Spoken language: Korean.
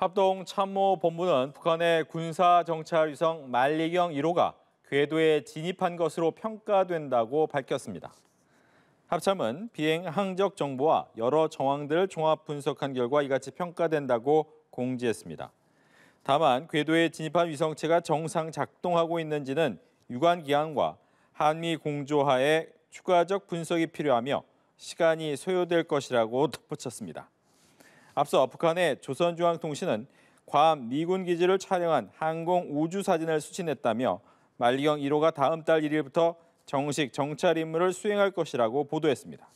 합동 참모 본부는 북한의 군사 정찰 위성 말리경 1호가 궤도에 진입한 것으로 평가된다고 밝혔습니다. 합참은 비행 항적 정보와 여러 정황들을 종합 분석한 결과 이같이 평가된다고 공지했습니다. 다만 궤도에 진입한 위성체가 정상 작동하고 있는지는 유관 기관과 한미 공조하에 추가적 분석이 필요하며 시간이 소요될 것이라고 덧붙였습니다. 앞서 북한의 조선중앙통신은 괌 미군 기지를 촬영한 항공 우주 사진을 수신했다며 말리경 1호가 다음 달 1일부터 정식 정찰 임무를 수행할 것이라고 보도했습니다.